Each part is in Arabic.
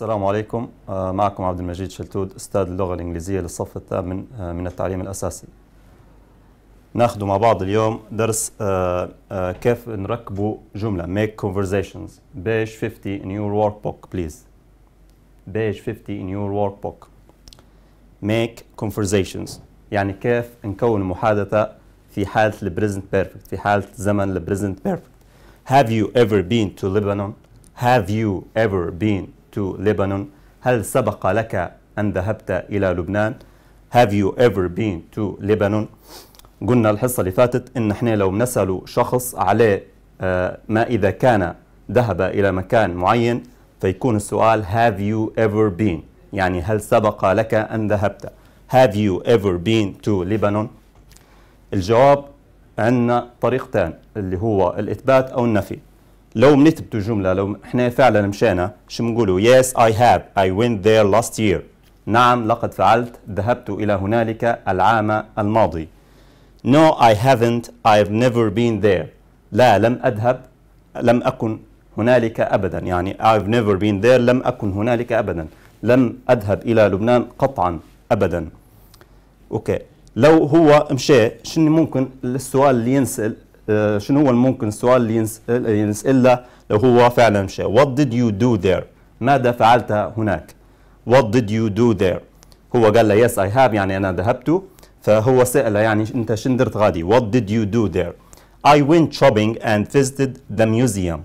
السلام عليكم آه، معكم عبد المجيد شلتود استاذ اللغة الإنجليزية للصف الثامن آه، من التعليم الأساسي ناخذ مع بعض اليوم درس آه، كيف نركبوا جملة make conversations page 50 in your workbook please page 50 in your workbook make conversations يعني كيف نكون محادثة في حالة البريزنت بيرفكت في حالة زمن البريزنت بيرفكت have you ever been to Lebanon have you ever been to Lebanon هل سبق لك أن ذهبت إلى لبنان Have you ever been to Lebanon قلنا الحصة اللي فاتت إن إحنا لو نسأل شخص عليه آه، ما إذا كان ذهب إلى مكان معين فيكون السؤال Have you ever been يعني هل سبق لك أن ذهبت Have you ever been to Lebanon الجواب عندنا طريقتان اللي هو الإثبات أو النفي لو منثبتوا جملة لو احنا فعلا مشينا شو بنقولوا يس اي هاف اي went there last year نعم لقد فعلت ذهبت إلى هنالك العام الماضي No I haven't I've never been there لا لم أذهب لم أكن هنالك أبدا يعني I've never been there لم أكن هنالك أبدا لم أذهب إلى لبنان قطعا أبدا أوكي لو هو مشى شنو ممكن السؤال اللي ينسأل آه، شنو هو ممكن السؤال اللي ينسأل آه، ينسأله لو هو فعلا مشى what did you do there ماذا فعلت هناك what did you do there هو قال له yes I have يعني أنا ذهبت فهو سأله يعني أنت شن درت غادي what did you do there I went shopping and visited the museum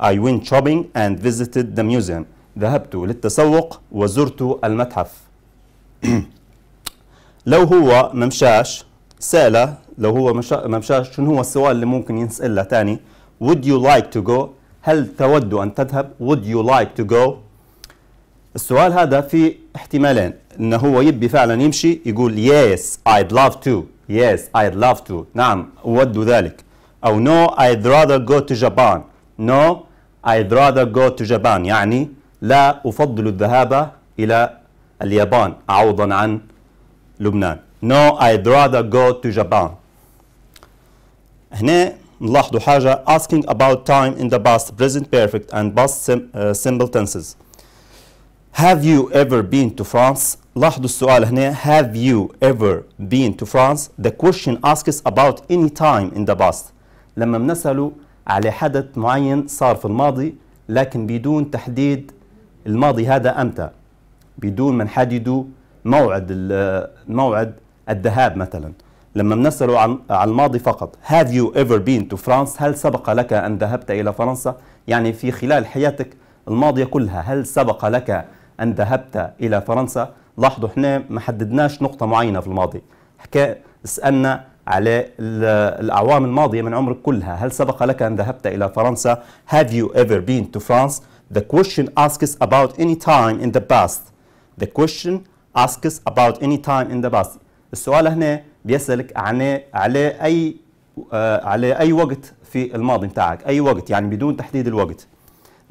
I went shopping and visited the museum ذهبت للتسوق وزرت المتحف لو هو ممشاش سأله لو هو مشا ما مشاش شنو هو السؤال اللي ممكن ينسال له ثاني would you like to go هل تود ان تذهب would you like to go السؤال هذا في احتمالين انه هو يبي فعلا يمشي يقول yes I'd love to yes I'd love to نعم اود ذلك او no I'd rather go to Japan no I'd rather go to Japan يعني لا افضل الذهاب الى اليابان عوضا عن لبنان No, I'd rather go to Japan. هنا نلاحظوا حاجة asking about time in the past present perfect and past simple tenses have you ever been to France لاحظوا السؤال هنا have you ever been to France the question asks about any time in the past لما بنسأله على حدث معين صار في الماضي لكن بدون تحديد الماضي هذا أمتى بدون ما نحددوا موعد موعد الذهاب مثلا لما بنسأله عن على الماضي فقط have you ever been to France هل سبق لك أن ذهبت إلى فرنسا يعني في خلال حياتك الماضية كلها هل سبق لك أن ذهبت إلى فرنسا لاحظوا احنا ما حددناش نقطة معينة في الماضي حكا سألنا على الأعوام الماضية من عمرك كلها هل سبق لك أن ذهبت إلى فرنسا have you ever been to France the question asks about any time in the past the question asks about any time in the past السؤال هنا بيسالك عن على اي آه على اي وقت في الماضي بتاعك اي وقت يعني بدون تحديد الوقت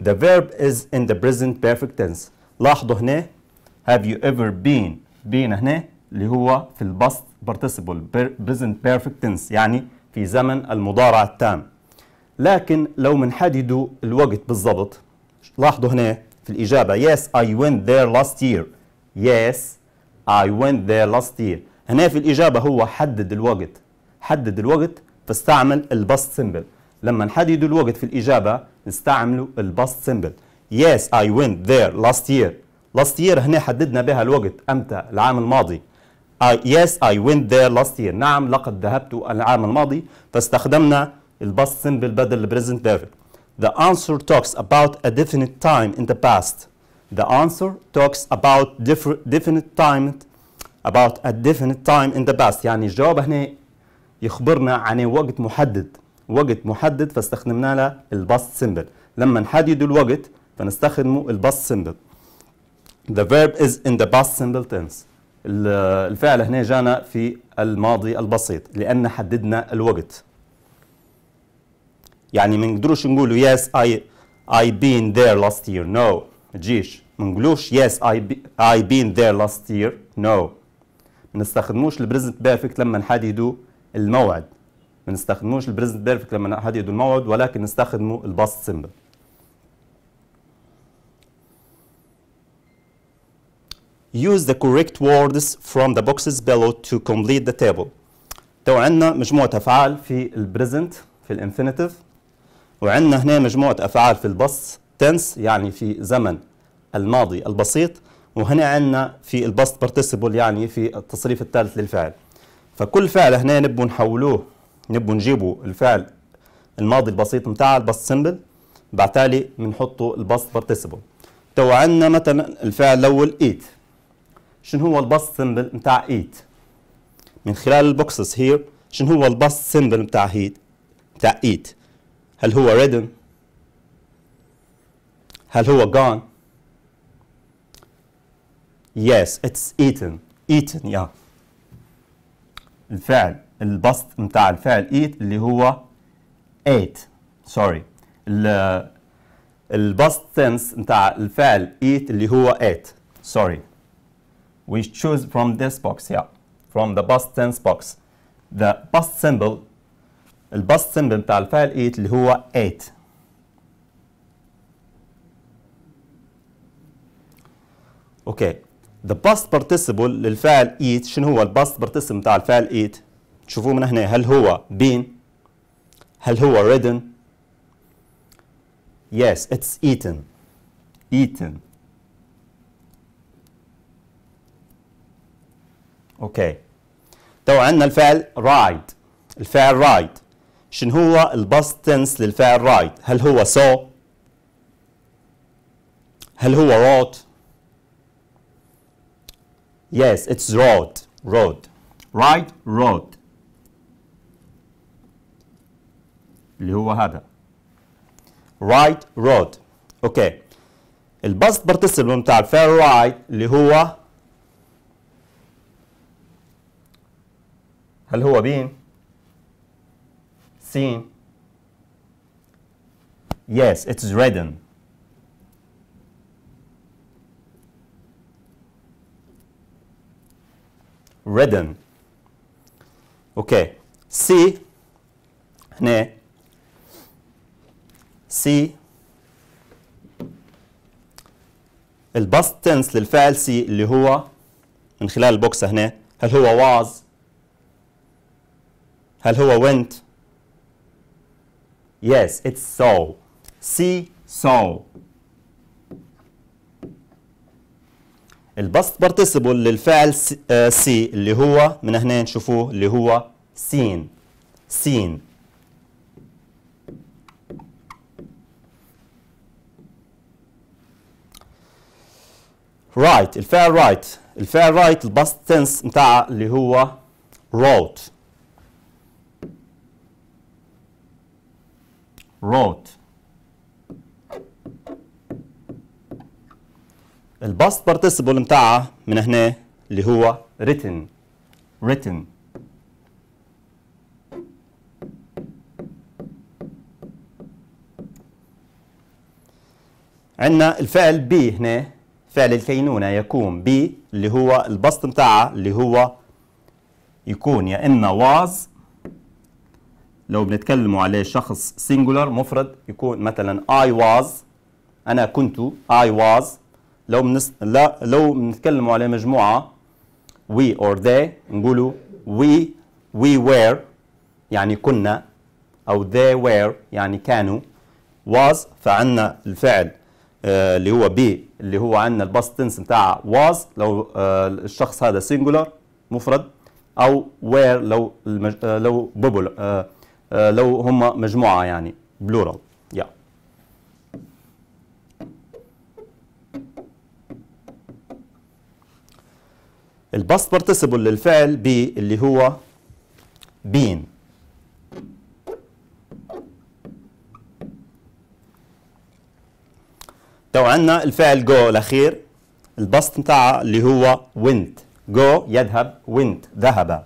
The verb is in the present perfect tense لاحظوا هنا have you ever been been هنا اللي هو في الباست participle present perfect tense يعني في زمن المضارع التام لكن لو بنحددوا الوقت بالضبط لاحظوا هنا في الإجابة yes I went there last year yes I went there last year هنا في الإجابة هو حدد الوقت حدد الوقت فاستعمل الباست سيمبل لما نحدد الوقت في الإجابة نستعملوا الباست سيمبل Yes I went there last year last year هنا حددنا بها الوقت أمتى العام الماضي I, Yes I went there last year نعم لقد ذهبت العام الماضي فاستخدمنا الباست سيمبل بدل البريزنت بيرفكت The answer talks about a definite time in the past. The answer talks about different definite time about a definite time in the past يعني الجواب هنا يخبرنا عن وقت محدد وقت محدد فاستخدمنا له الباست سيمبل لما نحدد الوقت فنستخدمه الباست سيمبل the verb is in the past simple tense الفعل هنا جانا في الماضي البسيط لأن حددنا الوقت يعني ما نقدروش نقولوا yes I I been there last year no ما تجيش ما نقولوش yes I be, I been there last year no ما نستخدموش البريزنت بيرفكت لما نحددوا الموعد ما نستخدموش البريزنت بيرفكت لما نحددوا الموعد ولكن نستخدموا الباست سيمبل use the correct words from the boxes below to complete the table. تو عندنا مجموعة أفعال في البريزنت في الانفينيتيف وعندنا هنا مجموعة أفعال في past تنس يعني في زمن الماضي البسيط وهنا عندنا في الباست بارتيسيبل يعني في التصريف الثالث للفعل فكل فعل هنا نبو نحولوه نبو نجيبوا الفعل الماضي البسيط نتاع الباست سمبل بعتالي بنحطوا الباست بارتيسيبل تو عندنا مثلا الفعل الاول ايت شنو هو الباست سمبل نتاع ايت من خلال البوكسز هير شنو هو الباست سمبل نتاع هيت نتاع ايت هل هو ريدن هل هو gone Yes, it's eaten. Eaten, yeah. الفعل البسط متاع الفعل eat اللي هو ate. Sorry. البسط tense متاع الفعل eat اللي هو ate. Sorry. We choose from this box, yeah. From the past tense box. The past symbol البسط symbol متاع الفعل eat اللي هو ate. Okay. the past participle للفعل eat شنو هو ال past participle نتاع الفعل eat تشوفوه من هنا هل هو been هل هو ridden yes it's eaten eaten Okay. تو عندنا الفعل ride الفعل ride شنو هو ال past tense للفعل ride هل هو saw هل هو wrote Yes, it's road. Road. Right road. اللي هو هذا. Right road. اوكي. Okay. الباست بارتيسيبل بتاع الفعل right اللي هو هل هو بين؟ سين. Yes, it's redden. ridden اوكي سي هنا سي الباست تنس للفعل سي اللي هو من خلال البوكس هنا هل هو واز هل هو went yes it's so see saw الباست بارتيسيبل للفعل سي آه، اللي هو من هنا نشوفوه اللي هو سين سين رايت الفعل رايت الفعل رايت right. الباست تنس بتاعها اللي هو wrote wrote الباست بارتيسيبل بتاعها من هنا اللي هو written written عندنا الفعل بي هنا فعل الكينونة يكون بي اللي هو البسط بتاعها اللي هو يكون يا إما واز لو بنتكلموا عليه شخص سينجولار مفرد يكون مثلا I was أنا كنت I was لو منس... لا لو بنتكلموا على مجموعه we or they نقولوا we we were يعني كنا او they were يعني كانوا was فعندنا الفعل آه اللي هو بي اللي هو عندنا الباست تنس بتاع was لو آه الشخص هذا سينجولار مفرد او were لو المج... آه لو بوبل آه آه لو هم مجموعه يعني بلورال الباست بارتيسيبل للفعل بي اللي هو بين تو عندنا الفعل جو الاخير البسط بتاعها اللي هو went جو يذهب went ذهب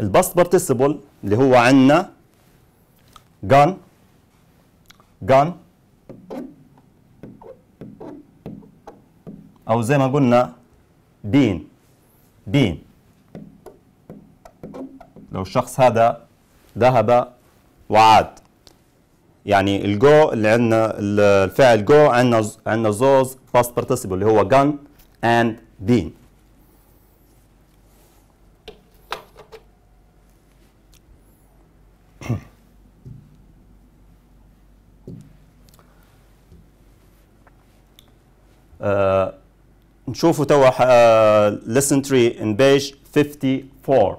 الباست بارتيسيبل اللي هو عندنا gone gone أو زي ما قلنا بين بين لو الشخص هذا ذهب وعاد يعني الجو اللي عندنا الفعل جو عندنا عندنا زوز باست بارتيسيبل اللي هو جان اند بين Uh... نشوفوا توا lesson 3 in page 54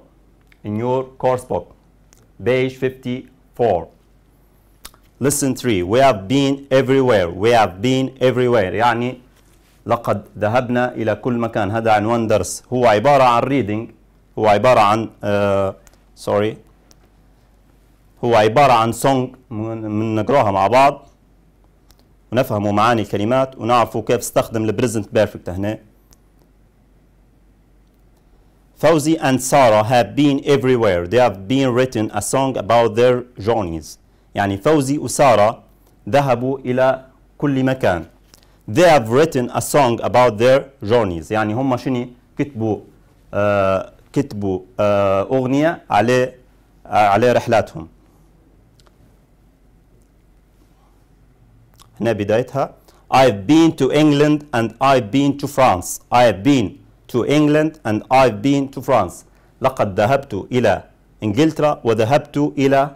in your course book page 54 lesson 3 we have been everywhere we have been everywhere يعني لقد ذهبنا إلى كل مكان هذا عنوان درس هو عبارة عن reading هو عبارة عن سوري uh, sorry. هو عبارة عن song من نقراها مع بعض ونفهموا معاني الكلمات ونعرفوا كيف استخدم البريزنت بيرفكت هنا فوزي and Sarah have been everywhere. They have been written a song about their journeys. يعني فوزي وسارة ذهبوا إلى كل مكان. They have written a song about their journeys. يعني هم شني كتبوا آه كتبوا آه أغنية على آه، على رحلاتهم. هنا بدايتها I've been to England and I've been to France I've been to England and I've been to France لقد ذهبت إلى إنجلترا وذهبت إلى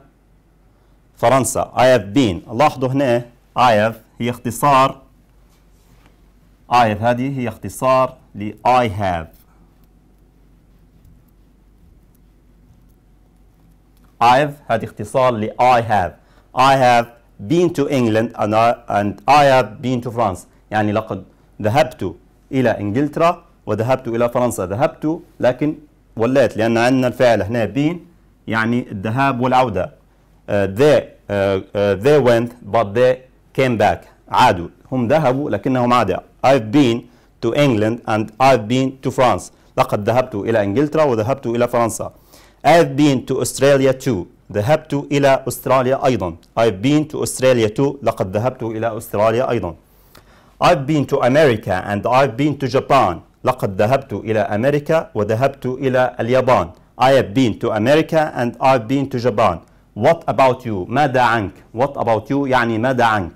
فرنسا I have been لاحظوا هنا I have هي اختصار I have هذه هي اختصار ل I have have هذه اختصار ل I have I have been to England and I, and I have been to France يعني لقد ذهبت إلى إنجلترا وذهبت إلى فرنسا ذهبت لكن وليت لأن عندنا الفعل هنا been يعني الذهاب والعودة uh, they, uh, uh, they went but they came back عادوا هم ذهبوا لكنهم عادوا I've been to England and I've been to France لقد ذهبت إلى إنجلترا وذهبت إلى فرنسا I've been to Australia too ذهبت إلى أستراليا أيضا I've been to Australia too لقد ذهبت إلى أستراليا أيضا I've been to America and I've been to Japan لقد ذهبت إلى أمريكا وذهبت إلى اليابان I have been to America and I've been to Japan What about you؟ ماذا عنك؟ What about you يعني ماذا عنك؟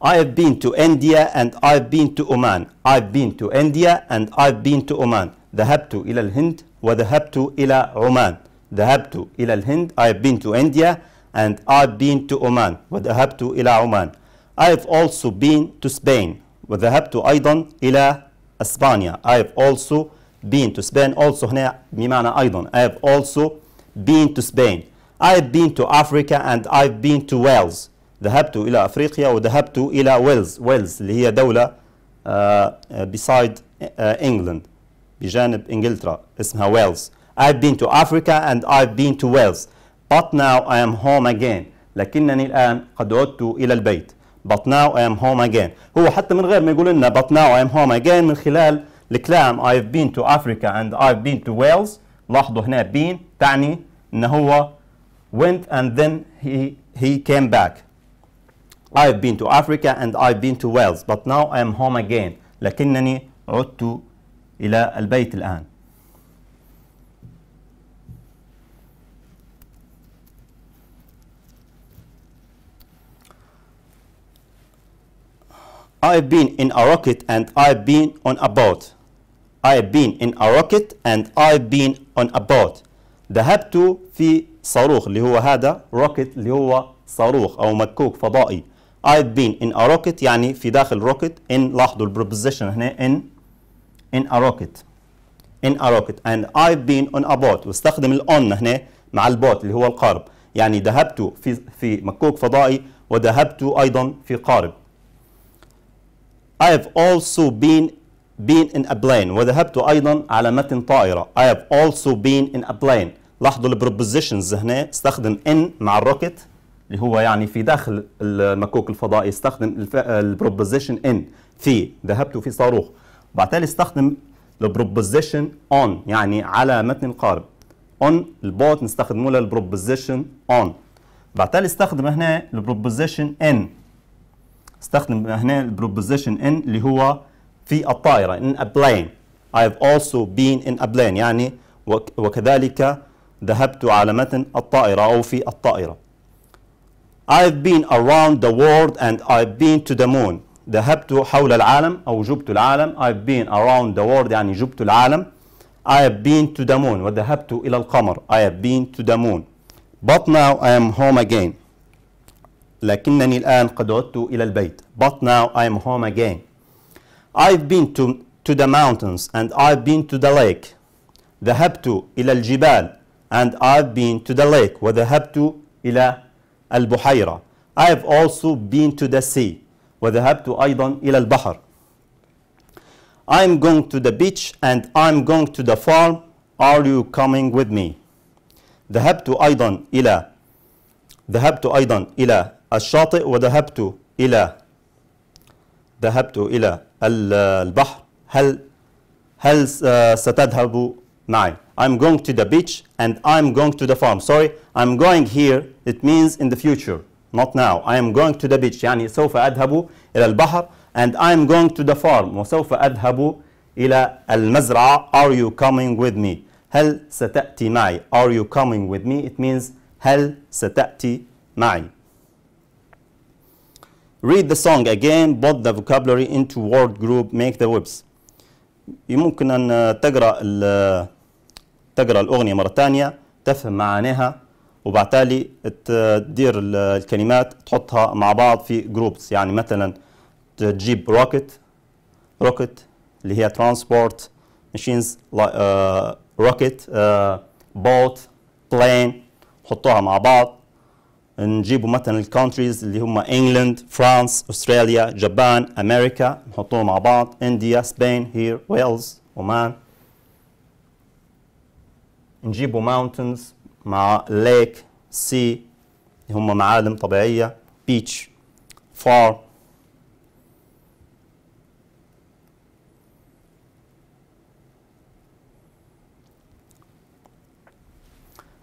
I've been to India and I've been to Oman. I've been to India and I've been to Oman. ذهبت إلى الهند وذهبت إلى عمان. ذهبت إلى الهند. I've been to India and I've been to Oman. وذهبت إلى عمان. I've also been to Spain. وذهبت أيضا إلى إسبانيا. I've also been to Spain. Also هنا بمعنى أيضا. I've also been to Spain. I've been to Africa and I've been to Wales. ذهبت إلى أفريقيا وذهبت إلى ويلز ويلز اللي هي دولة beside England بجانب إنجلترا اسمها ويلز I've been to Africa and I've been to Wales but now I am home again لكنني الآن قد عدت إلى البيت but now I am home again هو حتى من غير ما يقول لنا but now I am home again من خلال الكلام I've been to Africa and I've been to Wales لاحظوا هنا been تعني ان هو went and then he, he came back I've been to Africa and I've been to Wales but now I'm home again لكنني عدت إلى البيت الآن I've been in a rocket and I've been on a boat. I've been in a rocket and I've been on a boat. ذهبت في صاروخ اللي هو هذا rocket اللي هو صاروخ أو مكوك فضائي. I've been in a rocket يعني في داخل rocket in لاحظوا البروبوزيشن هنا in in a rocket in a rocket and I've been on a boat واستخدم ال on هنا مع البوت اللي هو القارب يعني ذهبت في في مكوك فضائي وذهبت ايضا في قارب I have also been been in a plane وذهبت أيضا على متن طائرة I have also been in a plane لاحظوا البروبوزيشنز هنا استخدم in مع الروكت اللي هو يعني في داخل المكوك الفضائي استخدم البروبوزيشن ان في ذهبت في صاروخ وبالتالي استخدم البروبوزيشن اون يعني على متن القارب اون البوت نستخدمه للبروبوزيشن اون بالتالي استخدم هنا البروبوزيشن ان استخدم هنا البروبوزيشن ان اللي هو في الطائره ان a plane I've also been in a plane يعني وكذلك ذهبت على متن الطائره او في الطائره I've been around the world and I've been to the moon ذهبت حول العالم أو جبت العالم I've been around the world يعني جبت العالم I have been to the moon وذهبت إلى القمر I have been to the moon But now I am home again لكنني الآن قد عدت إلى البيت But now I am home again I've been to, to the mountains and I've been to the lake ذهبت إلى الجبال and I've been to the lake وذهبت إلى البحيرة I have also been to the sea وذهبت أيضا إلى البحر I'm going to the beach and I'm going to the farm are you coming with me ذهبت أيضا إلى ذهبت أيضا إلى الشاطئ وذهبت إلى ذهبت إلى البحر هل هل ستذهب معي I'm going to the beach, and I'm going to the farm. Sorry, I'm going here, it means in the future, not now. I am going to the beach. يعني سوف أذهب إلى البحر and I'm going to the farm. وسوف أذهب إلى المزرعة. Are you coming with me? هل ستأتي معي? Are you coming with me? It means هل ستأتي معي? Read the song again, put the vocabulary into word group, make the whips. يمكن أن تقرأ تقرا الاغنيه مره ثانيه تفهم معانيها وبعتالي تدير الكلمات تحطها مع بعض في جروبس يعني مثلا تجيب روكت روكت اللي هي ترانسبورت ماشينز روكت بوت بلين حطوها مع بعض نجيبوا مثلا الكونتريز اللي هم انجلند فرانس استراليا جابان امريكا نحطوهم مع بعض انديا سبين هير ويلز عمان نجيبوا ماونتنز مع ليك سي هم معالم طبيعية بيتش فار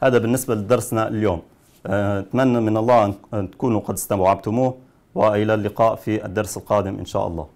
هذا بالنسبة لدرسنا اليوم أتمنى آه، من الله أن تكونوا قد استوعبتموه وإلى اللقاء في الدرس القادم إن شاء الله